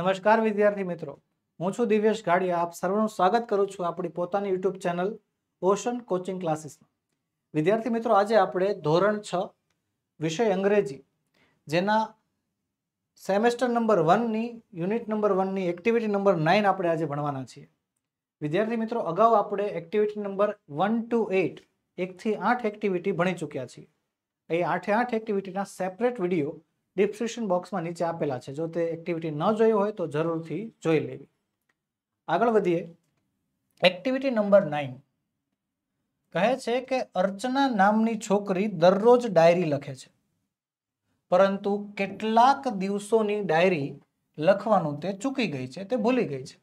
નમસ્કાર વિદ્યાર્થી મિત્રો હું છું દિવ્યેશ ગાડિયા આપ સર્વનું સ્વાગત કરું છું આપણી પોતાની યુટ્યુબ ચેનલ ઓશન કોચિંગ ક્લાસીસમાં વિદ્યાર્થી મિત્રો આજે આપણે ધોરણ છ વિષય અંગ્રેજી જેના સેમેસ્ટર નંબર વનની યુનિટ નંબર વનની એક્ટિવિટી નંબર નાઇન આપણે આજે ભણવાના છીએ વિદ્યાર્થી મિત્રો અગાઉ આપણે activity number one two eight એકથી આઠ એક્ટિવિટી ભણી ચૂક્યા છીએ એ આઠે આઠ એક્ટિવિટીના સેપરેટ વિડીયો ડિસ્ક્રિપ્શન બોક્સમાં નીચે આપેલા છે જો તે એક્ટિવિટી ન જોઈ હોય તો જરૂરથી જોઈ લેવી આગળ વધીએ એક્ટિવિટી નંબર નાઇન કહે છે કે અર્ચના નામની છોકરી દરરોજ ડાયરી લખે છે પરંતુ કેટલાક દિવસોની ડાયરી લખવાનું તે ચૂકી ગઈ છે તે ભૂલી ગઈ છે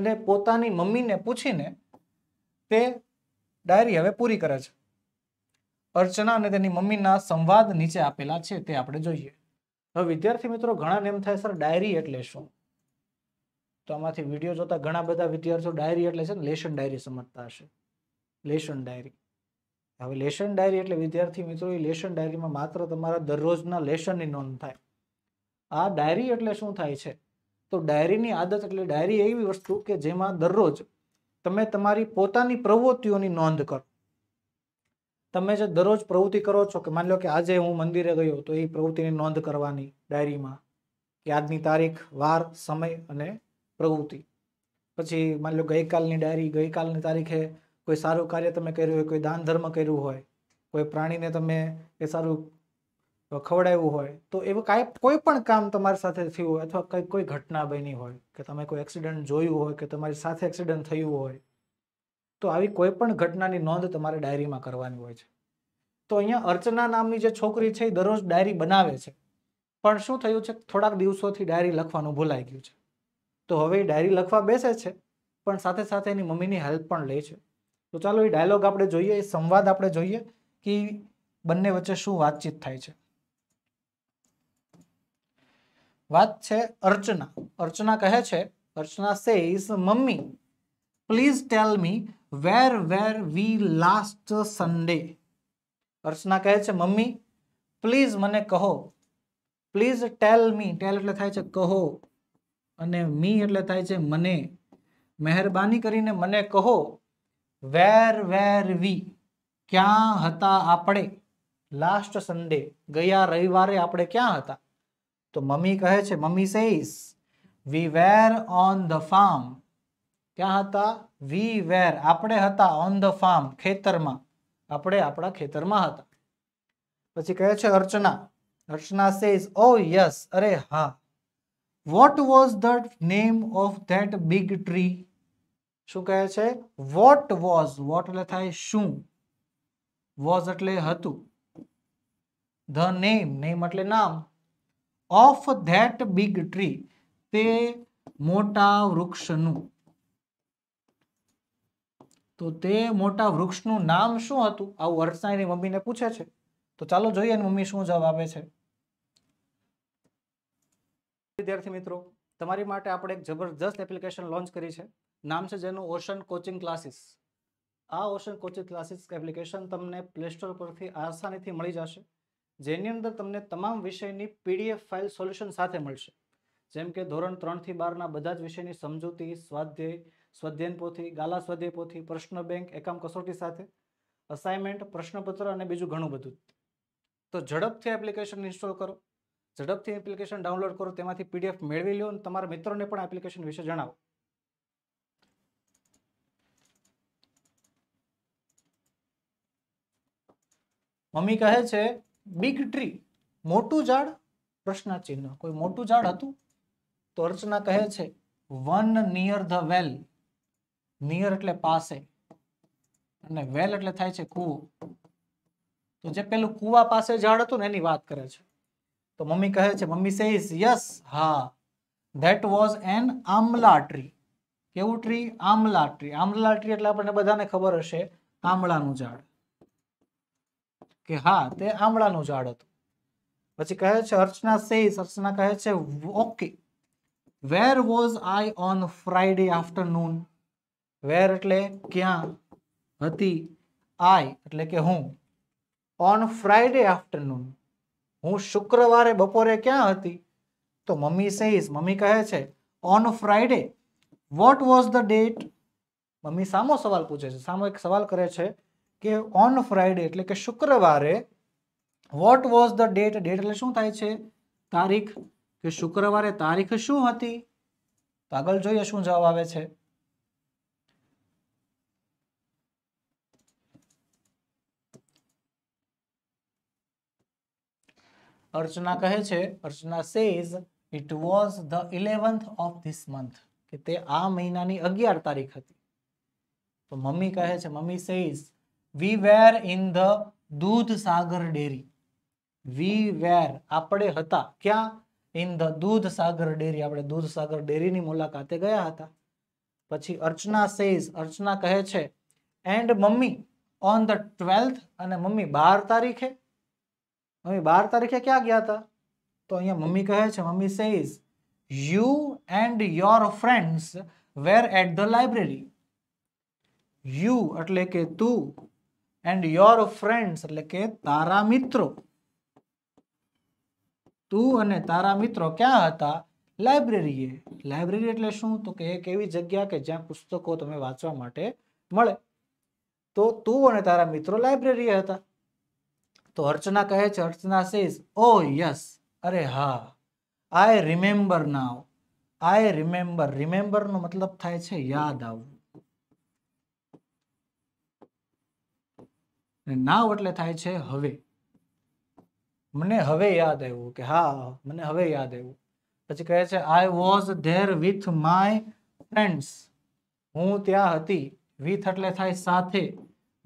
અને પોતાની મમ્મીને પૂછીને તે ડાયરી હવે પૂરી કરે છે અર્ચના અને તેની મમ્મીના સંવાદ નીચે આપેલા છે તે આપણે જોઈએ હવે વિદ્યાર્થી મિત્રો ઘણા એમ થાય સર ડાયરી એટલે શું તો આમાંથી વિડીયો જોતા ઘણા બધા વિદ્યાર્થીઓ ડાયરી એટલે છે ને લેશન ડાયરી સમજતા હશે લેશન ડાયરી હવે લેશન ડાયરી એટલે વિદ્યાર્થી મિત્રો એ લેશન ડાયરીમાં માત્ર તમારા દરરોજના લેશનની નોંધ થાય આ ડાયરી એટલે શું થાય છે તો ડાયરીની આદત એટલે ડાયરી એવી વસ્તુ કે જેમાં દરરોજ તમે તમારી પોતાની પ્રવૃત્તિઓની નોંધ કરો તમે જે દરરોજ પ્રવૃત્તિ કરો છો કે માની લો કે આજે હું મંદિરે ગયો તો એ પ્રવૃત્તિની નોંધ કરવાની ડાયરીમાં કે આજની તારીખ વાર સમય અને પ્રવૃત્તિ પછી માની લો ગઈકાલની ડાયરી ગઈકાલની તારીખે કોઈ સારું કાર્ય તમે કર્યું હોય કોઈ દાન ધર્મ કર્યું હોય કોઈ પ્રાણીને તમે એ સારું ખવડાવ્યું હોય તો એવું કાંઈ કોઈ પણ કામ તમારી સાથે થયું હોય અથવા કંઈ કોઈ ઘટના બની હોય કે તમે કોઈ એક્સિડન્ટ જોયું હોય કે તમારી સાથે એક્સિડન્ટ થયું હોય તો આવી કોઈ પણ ઘટનાની નોંધ તમારે ડાયરીમાં કરવાની હોય છે તો અહીંયા અર્ચના નામની જે છોકરી છે એ દરરોજ ડાયરી બનાવે છે પણ શું થયું છે થોડાક દિવસોથી ડાયરી લખવાનું ભૂલાઈ ગયું છે તો હવે એ ડાયરી લખવા બેસે છે પણ સાથે સાથે એની મમ્મીની હેલ્પ પણ લે છે તો ચાલો એ ડાયલોગ આપણે જોઈએ એ સંવાદ આપણે જોઈએ કે બંને વચ્ચે શું વાતચીત થાય છે વાત છે અર્ચના અર્ચના કહે છે Archana says mummy please tell me where were we last Sunday Archana કહે છે મમ્મી પ્લીઝ મને કહો પ્લીઝ ટેલ મી ટેલ એટલે થાય છે કહો અને મી એટલે થાય છે મને મહેરબાની કરીને મને કહો વેર વેર વી ક્યાં હતા આપણે લાસ્ટ સન્ડે ગયા રવિવારે આપણે ક્યાં હતા તો મમ્મી કહે છે mummy says we were on the farm ક્યાં હતા વી વેર આપણે હતા ઓન ધ ફાર્મ ખેતરમાં આપણે આપણા ખેતરમાં હતા પછી કહે છે અર્ચના અર્ચના સેઝ ઓ યસ અરે હા what was the name of that big tree શું કહે છે વોટ વોઝ વોટ એટલે થાય શું વોઝ એટલે હતું ધ નેમ નેમ એટલે નામ ઓફ ધેટ બિગ ટ્રી તે મોટા વૃક્ષનું તો તે મોટા વૃક્ષનું નામ શું હતું આવું હર્ષના એની મમ્મીને પૂછે છે તો ચાલો જોઈએ એની મમ્મી શું જવાબ આપે છે વિદ્યાર્થી મિત્રો તમારી માટે આપણે એક જબરજસ્ત એપ્લિકેશન લોન્ચ કરી છે નામ છે જેનું ઓશન કોચિંગ ક્લાસીસ આ ઓશન કોચિંગ ક્લાસીસ એપ્લિકેશન તમને પ્લે સ્ટોર પરથી આસાનીથી મળી જશે જેની અંદર તમને તમામ વિષયની પીડીએફ ફાઇલ સોલ્યુશન સાથે મળશે જેમ કે ધોરણ ત્રણથી બારના બધા જ વિષયની સમજૂતી સ્વાધ્યાય સ્વધ્યન પોથી ગાલા સ્વધ્યય પોથી પ્રશ્ન બેંક એકમ કસોટી સાથે અસાઇનમેન્ટ પ્રશ્નપત્ર અને બીજું ઘણું બધું તો ઝડપથી એપ્લિકેશન ઇન્સ્ટોલ કરો ઝડપથી એપ્લિકેશન ડાઉનલોડ કરો તેમાંથી પીડીએફ મેળવી લો અને તમારા મિત્રોને પણ એપ્લિકેશન વિશે જણાવો મમ્મી કહે છે બિગ ટ્રી મોટું ઝાડ પ્રશ્ન ચિહ્ન કોઈ મોટું ઝાડ હતું તો અર્ચના કહે છે one near the well near એટલે પાસે અને વેલ એટલે થાય છે કૂવો તો જે પેલું કૂવા પાસે ઝાડ હતું ને એની વાત કરે છે તો મમ્મી કહે છે મમ્મી સેઝ યસ હા that was an amla tree કેવું tree amla tree amla tree એટલે આપણને બધાને ખબર હશે આમળાનું ઝાડ કે હા તે આમળાનું ઝાડ હતું પછી કહે છે અર્ચના સેઝ અર્ચના કહે છે okay where was I on Friday afternoon where એટલે ક્યાં હતી આઈ એટલે કે હું ઓન ફ્રાઈડે આફ્ટરનૂન હું શુક્રવારે બપોરે ક્યાં હતી તો મમ્મી સેઝ મમ્મી કહે છે on Friday what was the date mummy સામો સવાલ પૂછે છે સામો એક સવાલ કરે છે કે ઓન ફ્રાઈડે એટલે કે શુક્રવારે what was the date date એટલે શું થાય છે તારીખ કે શુક્રવારે તારીખ શું હતી તો આગળ જોઈએ શું જવાબ આવે છે અર્ચના કહે છે Archana says it was the eleventh of this month કે તે આ મહિનાની અગિયાર તારીખ હતી તો મમ્મી કહે છે mummy says we were in the Dudh Sagar dairy વી વેર આપણે હતા ક્યાં in the Dudh Sagar dairy આપણે દૂધ સાગર ડેરીની મુલાકાતે ગયા હતા પછી અર્ચના સેઝ અર્ચના કહે છે and mummy on the twelfth અને મમ્મી બાર તારીખે મમ્મી બાર તારીખે ક્યાં ગયા હતા તો અહીંયા મમ્મી કહે છે mummy says you and your friends were at the library you એટલે કે તું એન્ડ યોર ફ્રેન્ડ્સ એટલે કે તારા મિત્રો તું અને તારા મિત્રો ક્યાં હતા લાઇબ્રેરીએ લાઇબ્રેરી એટલે શું તો કે એક એવી જગ્યા કે જ્યાં પુસ્તકો તમે વાંચવા માટે મળે તો તું અને તારા મિત્રો લાઇબ્રેરીએ હતા તો અર્ચના કહે છે અર્ચના સેઝ ઓ યસ અરે હા I remember now I remember રિમેમ્બરનો મતલબ થાય છે યાદ આવવું નાવ એટલે થાય છે હવે મને હવે યાદ આવ્યું કે હા મને હવે યાદ આવ્યું પછી કહે છે I was there with my friends હું ત્યાં હતી વિથ એટલે થાય સાથે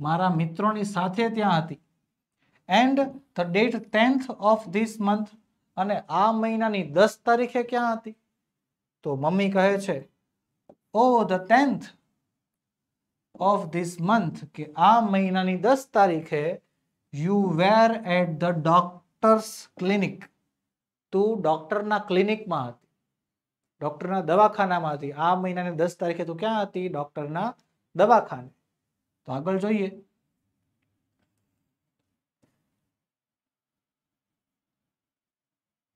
મારા મિત્રોની સાથે ત્યાં હતી and the date tenth of this month અને આ મહિનાની દસ તારીખે ક્યાં હતી તો મમ્મી કહે છે oh the tenth of this month કે આ મહિનાની દસ તારીખે you were at the doctor's clinic તું ડૉક્ટરના ક્લિનિકમાં હતી ડૉક્ટરના દવાખાનામાં હતી આ મહિનાની દસ તારીખે તું ક્યાં હતી ડૉક્ટરના દવાખાને તો આગળ જોઈએ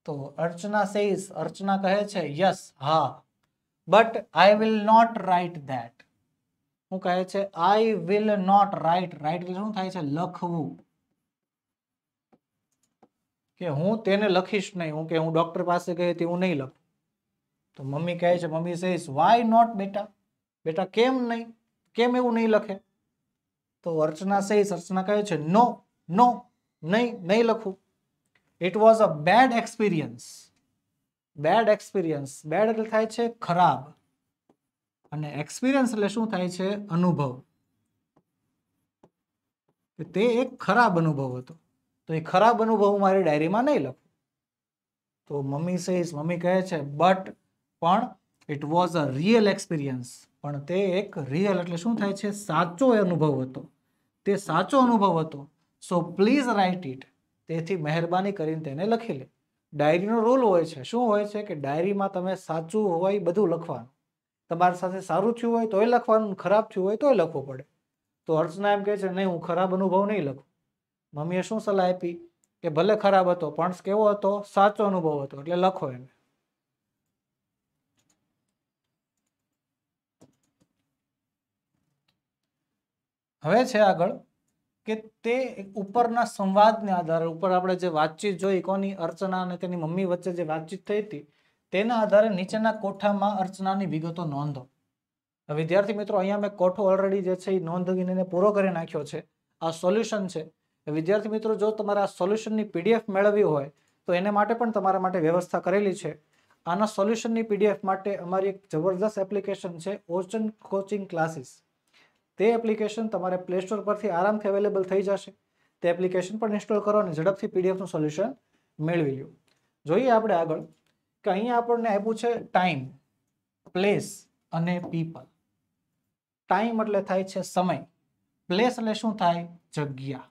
તો અર્ચના સેઝ અર્ચના કહે છે યસ હા but I will not write that હું કહે છે I will not write write એટલે શું થાય છે લખવું કે હું તેને લખીશ નહીં હું કે હું ડોક્ટર પાસે ગઈ હતી હું નહીં લખું તો મમ્મી કહે છે મમ્મી સેઝ વાય નોટ બેટા બેટા કેમ નહીં કેમ એવું નહીં લખે તો અર્ચના સેઝ અર્ચના કહે છે નો નો નહીં નહીં લખું it was a bad experience bad experience bad એટલે થાય છે ખરાબ અને એક્સપિરિયન્સ એટલે શું થાય છે અનુભવ તે એક ખરાબ અનુભવ હતો તો એ ખરાબ અનુભવ મારી ડાયરીમાં નહીં લખું તો મમ્મી સેઝ મમ્મી કહે છે બટ પણ it was a real experience પણ તે એક રિયલ એટલે શું થાય છે સાચો અનુભવ હતો તે સાચો અનુભવ હતો સો પ્લીઝ રાઇટ ઇટ તેથી મહેરબાની કરીને તેને લખી લે ડાયરીનો રોલ હોય છે શું હોય છે કે ડાયરીમાં તમે સાચું હોય બધું લખવાનું તમારી સાથે સારું થયું હોય તોય લખવાનું ખરાબ થયું હોય તોય લખવું પડે તો અર્ચના એમ કહે છે નહીં હું ખરાબ અનુભવ નહીં લખું મમ્મીએ શું સલાહ આપી કે ભલે ખરાબ હતો પણ કેવો હતો સાચો અનુભવ હતો એટલે લખો એને હવે છે આગળ કે તે ઉપરના સંવાદને આધારે ઉપર આપણે જે વાતચીત જોઈ કોની અર્ચના અને તેની મમ્મી વચ્ચે જે વાતચીત થઈ હતી તેના આધારે નીચેના કોઠામાં અર્ચનાની વિગતો નોંધો વિદ્યાર્થી મિત્રો અહીંયા મેં કોઠો ઓલરેડી જે છે એ નોંધીને પૂરો કરી નાખ્યો છે આ સોલ્યુશન છે વિદ્યાર્થી મિત્રો જો તમારે આ સોલ્યુશનની પીડીએફ મેળવવી હોય તો એને માટે પણ તમારા માટે વ્યવસ્થા કરેલી છે આના સોલ્યુશનની પીડીએફ માટે અમારી એક જબરદસ્ત એપ્લિકેશન છે ઓચન કોચિંગ ક્લાસીસ તે એપ્લિકેશન તમારે પ્લે સ્ટોર પરથી આરામથી અવેલેબલ થઈ જશે તે એપ્લિકેશન પણ ઇન્સ્ટોલ કરો અને ઝડપથી પીડીએફનું સોલ્યુશન મેળવી લ્યો જોઈએ આપણે આગળ કે અહીંયા આપણને આપ્યું છે ટાઈમ પ્લેસ અને પીપલ ટાઈમ એટલે થાય છે સમય પ્લેસ એટલે શું થાય જગ્યા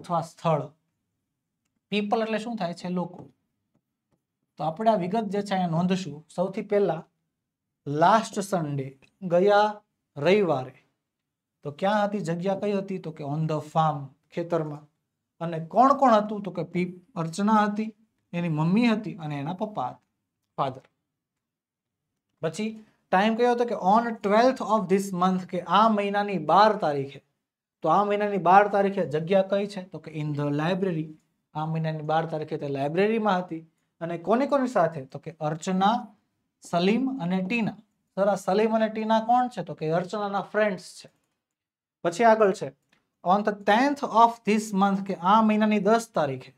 અથવા સ્થળ પીપલ એટલે શું થાય છે લોકો તો આપણે આ વિગત જે છે અહીંયા નોંધશું સૌથી પહેલા લાસ્ટ સન્ડે ગયા રવિવારે તો ક્યાં હતી જગ્યા કઈ હતી તો કે ઓન ધ ફાર્મ ખેતરમાં અને કોણ કોણ હતું તો કે પી અર્ચના હતી એની મમ્મી હતી અને એના પપ્પા ફાધર પછી ટાઈમ કયો હતો કે on twelfth of this month કે આ મહિનાની બાર તારીખે તો આ મહિનાની બાર તારીખે જગ્યા કઈ છે તો કે ઇન ધ લાઇબ્રેરી આ મહિનાની બાર તારીખે તે લાઇબ્રેરીમાં હતી અને કોની કોની સાથે તો કે અર્ચના સલીમ અને ટીના સર આ સલીમ અને ટીના કોણ છે તો કે અર્ચનાના ફ્રેન્ડ્સ છે પછી આગળ છે on the tenth of this month કે આ મહિનાની દસ તારીખે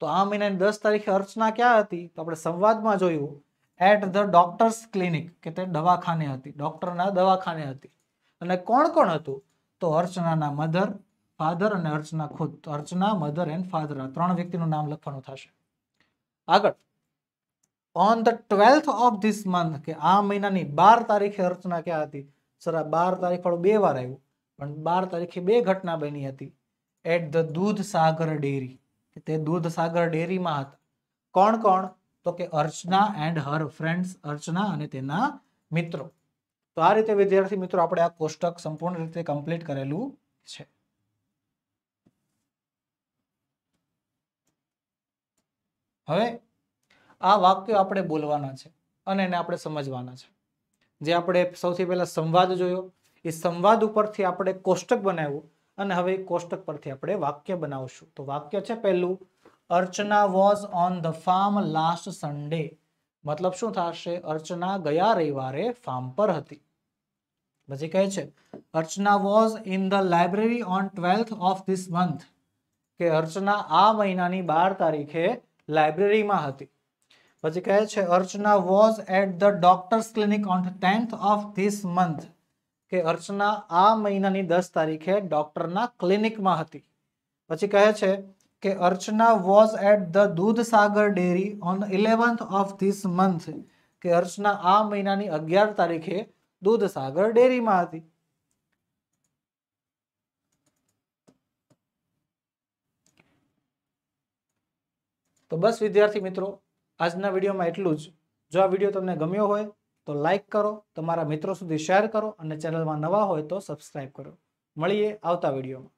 તો આ મહિનાની દસ તારીખે અર્ચના ક્યાં હતી તો આપણે સંવાદમાં જોયું એટ ધ ડોક્ટર્સ ક્લિનિક કે તે દવાખાને હતી ડોક્ટરના દવાખાને હતી અને કોણ કોણ હતું તો અર્ચનાના મધર ફાધર અને અર્ચના ખુદ અર્ચના મધર એન્ડ ફાધર ત્રણ વ્યક્તિનું નામ લખવાનું થશે આગળ on the twelfth of this month કે આ મહિનાની બાર તારીખે અર્ચના ક્યાં હતી સર બાર તારીખ વાળું બે વાર આવ્યું પણ બાર તારીખે બે ઘટના બની હતી at the Dudh Sagar dairy તે દૂધ સાગર ડેરીમાં હતા કોણ કોણ તો કે અર્ચના એન્ડ હર ફ્રેન્ડ્સ અર્ચના અને તેના મિત્રો તો આ રીતે વિદ્યાર્થી મિત્રો આપણે આ કોષ્ટક સંપૂર્ણ રીતે કમ્પ્લીટ કરેલું છે હવે આ વાક્યો આપણે બોલવાના છે અને એને આપણે સમજવાના છે જે આપણે સૌથી પહેલાં સંવાદ જોયો એ સંવાદ ઉપરથી આપણે કોષ્ટક બનાવ્યું અને હવે કોષ્ટક પરથી આપણે વાક્ય બનાવશું તો વાક્ય છે પહેલું Archana was on the farm last Sunday મતલબ શું થશે અર્ચના ગયા રવિવારે ફાર્મ પર હતી પછી કહે છે Archana was in the library on twelfth of this month કે અર્ચના આ મહિનાની બાર તારીખે લાઇબ્રેરીમાં હતી પછી કહે છે Archana was at the doctor's clinic on tenth of this month કે અર્ચના આ મહિનાની દસ તારીખે ડોક્ટરના ક્લિનિકમાં હતી પછી કહે છે કે Archana was at the Dudhsagar dairy on eleventh of this month કે અર્ચના આ મહિનાની અગિયાર તારીખે દૂધસાગર ડેરીમાં હતી તો બસ વિદ્યાર્થી મિત્રો આજના વિડીયોમાં એટલું જ જો આ વિડીયો તમને ગમ્યો હોય તો લાઇક કરો તમારા મિત્રો સુધી શેર કરો અને ચેનલમાં નવા હોય તો સબસ્ક્રાઈબ કરો મળીએ આવતા વિડીયોમાં